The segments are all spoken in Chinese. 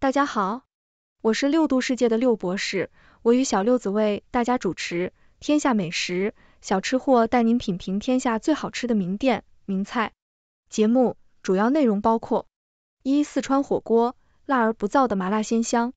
大家好，我是六度世界的六博士，我与小六子为大家主持《天下美食小吃货》，带您品评天下最好吃的名店名菜。节目主要内容包括：一、四川火锅，辣而不燥的麻辣鲜香；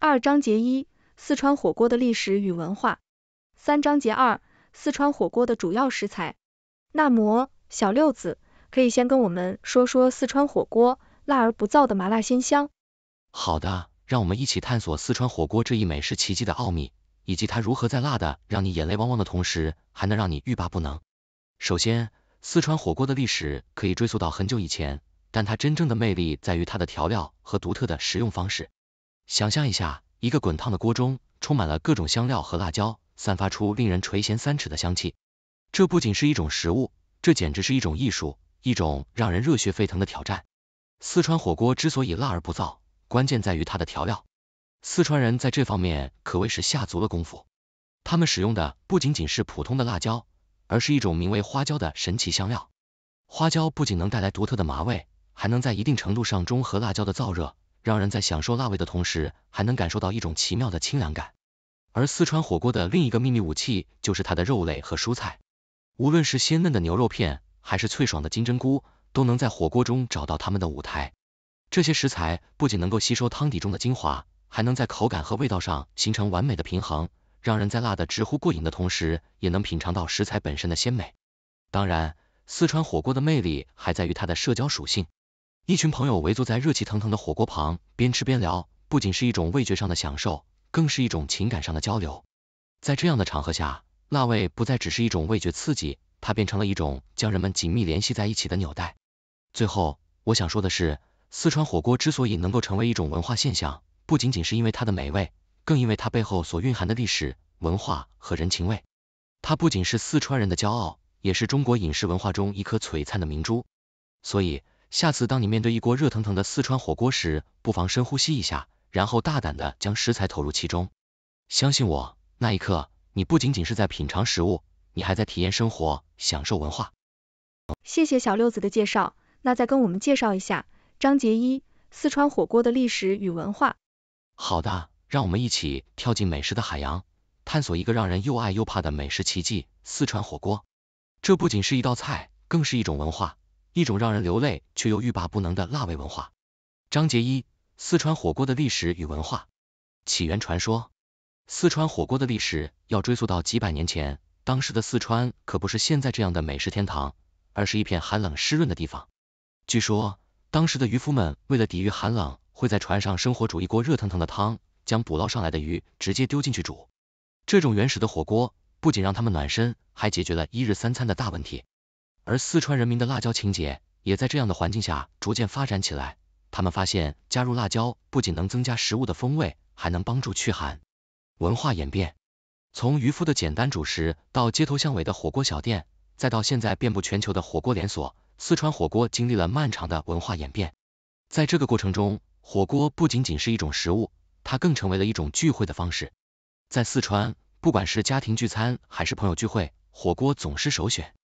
二、章节一，四川火锅的历史与文化；三、章节二，四川火锅的主要食材。那么，小六子，可以先跟我们说说四川火锅辣而不燥的麻辣鲜香。好的，让我们一起探索四川火锅这一美食奇迹的奥秘，以及它如何在辣的让你眼泪汪汪的同时，还能让你欲罢不能。首先，四川火锅的历史可以追溯到很久以前，但它真正的魅力在于它的调料和独特的食用方式。想象一下，一个滚烫的锅中充满了各种香料和辣椒，散发出令人垂涎三尺的香气。这不仅是一种食物，这简直是一种艺术，一种让人热血沸腾的挑战。四川火锅之所以辣而不燥。关键在于它的调料，四川人在这方面可谓是下足了功夫。他们使用的不仅仅是普通的辣椒，而是一种名为花椒的神奇香料。花椒不仅能带来独特的麻味，还能在一定程度上中和辣椒的燥热，让人在享受辣味的同时，还能感受到一种奇妙的清凉感。而四川火锅的另一个秘密武器就是它的肉类和蔬菜，无论是鲜嫩的牛肉片，还是脆爽的金针菇，都能在火锅中找到他们的舞台。这些食材不仅能够吸收汤底中的精华，还能在口感和味道上形成完美的平衡，让人在辣得直呼过瘾的同时，也能品尝到食材本身的鲜美。当然，四川火锅的魅力还在于它的社交属性。一群朋友围坐在热气腾腾的火锅旁，边吃边聊，不仅是一种味觉上的享受，更是一种情感上的交流。在这样的场合下，辣味不再只是一种味觉刺激，它变成了一种将人们紧密联系在一起的纽带。最后，我想说的是。四川火锅之所以能够成为一种文化现象，不仅仅是因为它的美味，更因为它背后所蕴含的历史文化和人情味。它不仅是四川人的骄傲，也是中国饮食文化中一颗璀璨的明珠。所以，下次当你面对一锅热腾腾的四川火锅时，不妨深呼吸一下，然后大胆的将食材投入其中。相信我，那一刻，你不仅仅是在品尝食物，你还在体验生活，享受文化。谢谢小六子的介绍，那再跟我们介绍一下。章节一：四川火锅的历史与文化。好的，让我们一起跳进美食的海洋，探索一个让人又爱又怕的美食奇迹——四川火锅。这不仅是一道菜，更是一种文化，一种让人流泪却又欲罢不能的辣味文化。章节一：四川火锅的历史与文化。起源传说，四川火锅的历史要追溯到几百年前，当时的四川可不是现在这样的美食天堂，而是一片寒冷湿润的地方。据说。当时的渔夫们为了抵御寒冷，会在船上生火煮一锅热腾腾的汤，将捕捞上来的鱼直接丢进去煮。这种原始的火锅不仅让他们暖身，还解决了一日三餐的大问题。而四川人民的辣椒情节也在这样的环境下逐渐发展起来。他们发现加入辣椒不仅能增加食物的风味，还能帮助驱寒。文化演变，从渔夫的简单主食到街头巷尾的火锅小店，再到现在遍布全球的火锅连锁。四川火锅经历了漫长的文化演变，在这个过程中，火锅不仅仅是一种食物，它更成为了一种聚会的方式。在四川，不管是家庭聚餐还是朋友聚会，火锅总是首选。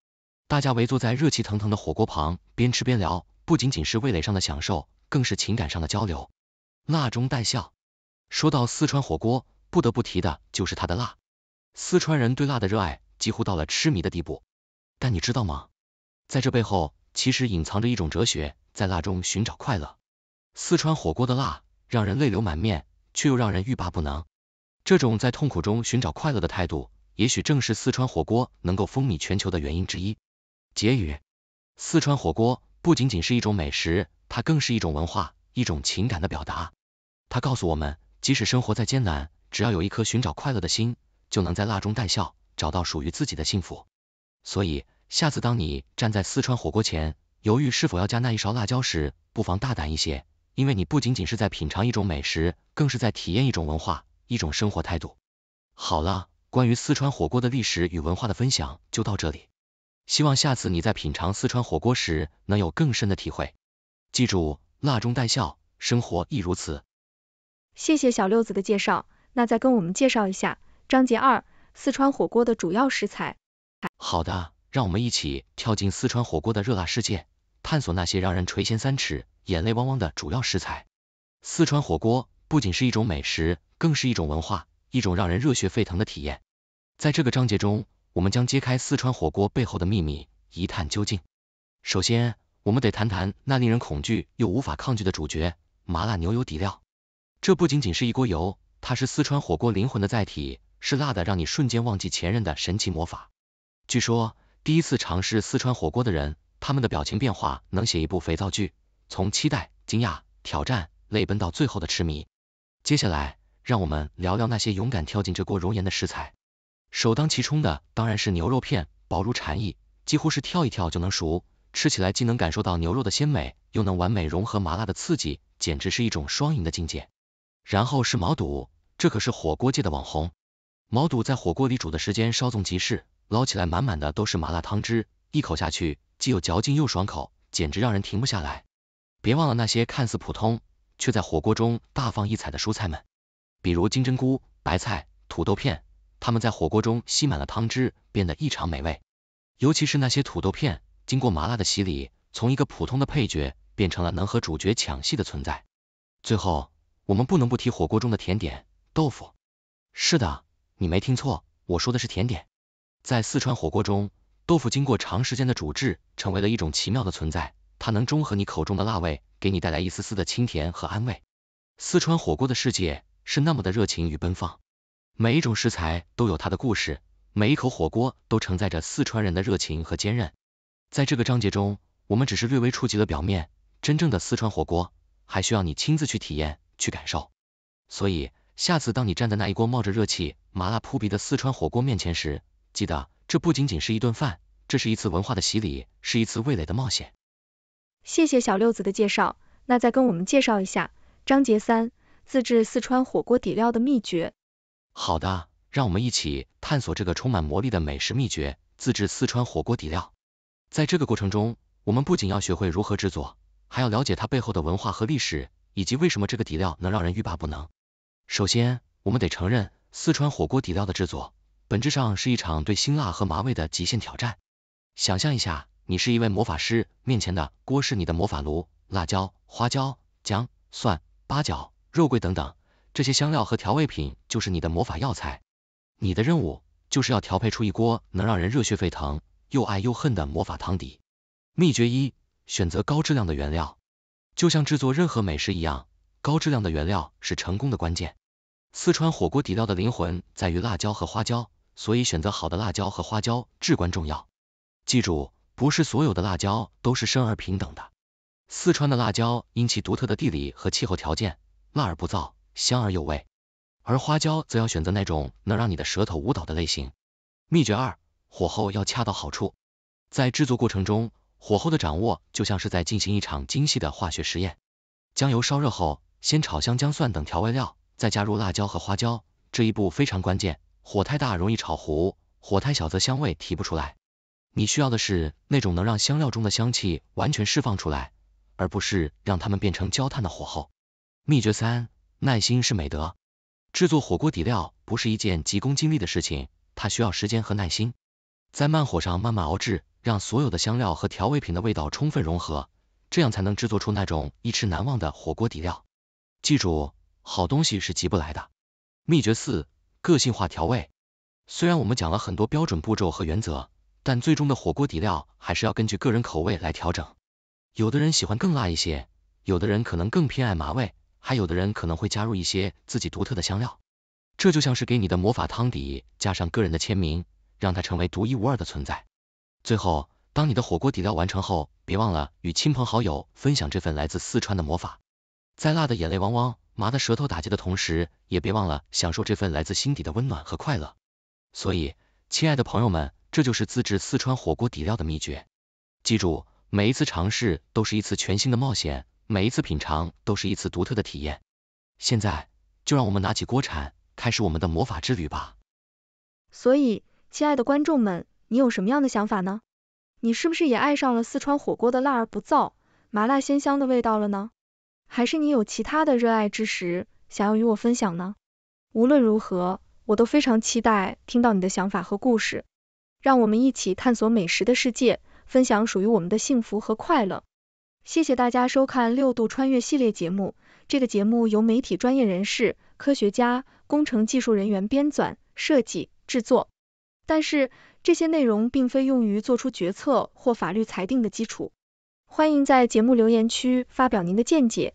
大家围坐在热气腾腾的火锅旁，边吃边聊，不仅仅是味蕾上的享受，更是情感上的交流。辣中带笑，说到四川火锅，不得不提的就是它的辣。四川人对辣的热爱几乎到了痴迷的地步。但你知道吗？在这背后，其实隐藏着一种哲学，在辣中寻找快乐。四川火锅的辣让人泪流满面，却又让人欲罢不能。这种在痛苦中寻找快乐的态度，也许正是四川火锅能够风靡全球的原因之一。结语：四川火锅不仅仅是一种美食，它更是一种文化，一种情感的表达。它告诉我们，即使生活再艰难，只要有一颗寻找快乐的心，就能在辣中带笑，找到属于自己的幸福。所以。下次当你站在四川火锅前，犹豫是否要加那一勺辣椒时，不妨大胆一些，因为你不仅仅是在品尝一种美食，更是在体验一种文化，一种生活态度。好了，关于四川火锅的历史与文化的分享就到这里，希望下次你在品尝四川火锅时能有更深的体会。记住，辣中带笑，生活亦如此。谢谢小六子的介绍，那再跟我们介绍一下章节二，四川火锅的主要食材。好的。让我们一起跳进四川火锅的热辣世界，探索那些让人垂涎三尺、眼泪汪汪的主要食材。四川火锅不仅是一种美食，更是一种文化，一种让人热血沸腾的体验。在这个章节中，我们将揭开四川火锅背后的秘密，一探究竟。首先，我们得谈谈那令人恐惧又无法抗拒的主角——麻辣牛油底料。这不仅仅是一锅油，它是四川火锅灵魂的载体，是辣的让你瞬间忘记前任的神奇魔法。据说，第一次尝试四川火锅的人，他们的表情变化能写一部肥皂剧，从期待、惊讶、挑战、泪奔到最后的痴迷。接下来，让我们聊聊那些勇敢跳进这锅熔岩的食材。首当其冲的当然是牛肉片，薄如蝉翼，几乎是跳一跳就能熟，吃起来既能感受到牛肉的鲜美，又能完美融合麻辣的刺激，简直是一种双赢的境界。然后是毛肚，这可是火锅界的网红。毛肚在火锅里煮的时间稍纵即逝。捞起来满满的都是麻辣汤汁，一口下去既有嚼劲又爽口，简直让人停不下来。别忘了那些看似普通，却在火锅中大放异彩的蔬菜们，比如金针菇、白菜、土豆片，它们在火锅中吸满了汤汁，变得异常美味。尤其是那些土豆片，经过麻辣的洗礼，从一个普通的配角变成了能和主角抢戏的存在。最后，我们不能不提火锅中的甜点豆腐。是的，你没听错，我说的是甜点。在四川火锅中，豆腐经过长时间的煮制，成为了一种奇妙的存在。它能中和你口中的辣味，给你带来一丝丝的清甜和安慰。四川火锅的世界是那么的热情与奔放，每一种食材都有它的故事，每一口火锅都承载着四川人的热情和坚韧。在这个章节中，我们只是略微触及了表面，真正的四川火锅还需要你亲自去体验、去感受。所以，下次当你站在那一锅冒着热气、麻辣扑鼻的四川火锅面前时，记得，这不仅仅是一顿饭，这是一次文化的洗礼，是一次味蕾的冒险。谢谢小六子的介绍，那再跟我们介绍一下章节三，自制四川火锅底料的秘诀。好的，让我们一起探索这个充满魔力的美食秘诀——自制四川火锅底料。在这个过程中，我们不仅要学会如何制作，还要了解它背后的文化和历史，以及为什么这个底料能让人欲罢不能。首先，我们得承认，四川火锅底料的制作。本质上是一场对辛辣和麻味的极限挑战。想象一下，你是一位魔法师，面前的锅是你的魔法炉，辣椒、花椒、姜、蒜、八角、肉桂等等，这些香料和调味品就是你的魔法药材。你的任务就是要调配出一锅能让人热血沸腾、又爱又恨的魔法汤底。秘诀一：选择高质量的原料，就像制作任何美食一样，高质量的原料是成功的关键。四川火锅底料的灵魂在于辣椒和花椒。所以选择好的辣椒和花椒至关重要。记住，不是所有的辣椒都是生而平等的。四川的辣椒因其独特的地理和气候条件，辣而不燥，香而有味。而花椒则要选择那种能让你的舌头舞蹈的类型。秘诀二，火候要恰到好处。在制作过程中，火候的掌握就像是在进行一场精细的化学实验。将油烧热后，先炒香姜蒜等调味料，再加入辣椒和花椒，这一步非常关键。火太大容易炒糊，火太小则香味提不出来。你需要的是那种能让香料中的香气完全释放出来，而不是让它们变成焦炭的火候。秘诀三，耐心是美德。制作火锅底料不是一件急功近利的事情，它需要时间和耐心，在慢火上慢慢熬制，让所有的香料和调味品的味道充分融合，这样才能制作出那种一吃难忘的火锅底料。记住，好东西是急不来的。秘诀四。个性化调味，虽然我们讲了很多标准步骤和原则，但最终的火锅底料还是要根据个人口味来调整。有的人喜欢更辣一些，有的人可能更偏爱麻味，还有的人可能会加入一些自己独特的香料。这就像是给你的魔法汤底加上个人的签名，让它成为独一无二的存在。最后，当你的火锅底料完成后，别忘了与亲朋好友分享这份来自四川的魔法，再辣的眼泪汪汪。麻的舌头打结的同时，也别忘了享受这份来自心底的温暖和快乐。所以，亲爱的朋友们，这就是自制四川火锅底料的秘诀。记住，每一次尝试都是一次全新的冒险，每一次品尝都是一次独特的体验。现在，就让我们拿起锅铲，开始我们的魔法之旅吧。所以，亲爱的观众们，你有什么样的想法呢？你是不是也爱上了四川火锅的辣而不燥、麻辣鲜香的味道了呢？还是你有其他的热爱之时，想要与我分享呢？无论如何，我都非常期待听到你的想法和故事。让我们一起探索美食的世界，分享属于我们的幸福和快乐。谢谢大家收看六度穿越系列节目。这个节目由媒体专业人士、科学家、工程技术人员编纂、设计、制作，但是这些内容并非用于做出决策或法律裁定的基础。欢迎在节目留言区发表您的见解。